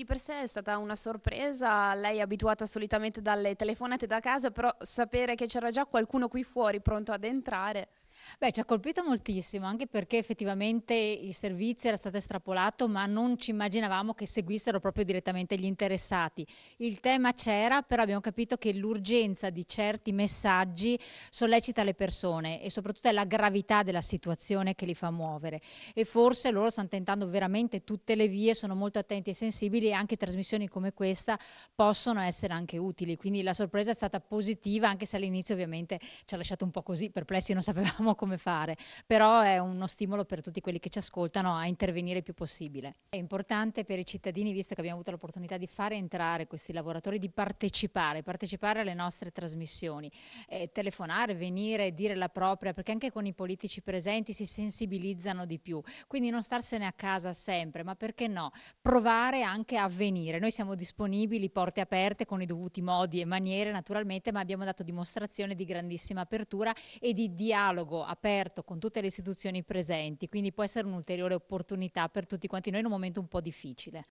Di per sé è stata una sorpresa, lei è abituata solitamente dalle telefonate da casa, però sapere che c'era già qualcuno qui fuori pronto ad entrare... Beh, ci ha colpito moltissimo, anche perché effettivamente il servizio era stato estrapolato, ma non ci immaginavamo che seguissero proprio direttamente gli interessati. Il tema c'era, però abbiamo capito che l'urgenza di certi messaggi sollecita le persone e soprattutto è la gravità della situazione che li fa muovere. E forse loro stanno tentando veramente tutte le vie, sono molto attenti e sensibili e anche trasmissioni come questa possono essere anche utili. Quindi la sorpresa è stata positiva, anche se all'inizio ovviamente ci ha lasciato un po' così perplessi, non sapevamo sappiamo come fare, però è uno stimolo per tutti quelli che ci ascoltano a intervenire il più possibile. È importante per i cittadini, visto che abbiamo avuto l'opportunità di fare entrare questi lavoratori, di partecipare, partecipare alle nostre trasmissioni, eh, telefonare, venire, dire la propria, perché anche con i politici presenti si sensibilizzano di più, quindi non starsene a casa sempre, ma perché no, provare anche a venire. Noi siamo disponibili, porte aperte, con i dovuti modi e maniere naturalmente, ma abbiamo dato dimostrazione di grandissima apertura e di dialogo aperto con tutte le istituzioni presenti, quindi può essere un'ulteriore opportunità per tutti quanti noi in un momento un po' difficile.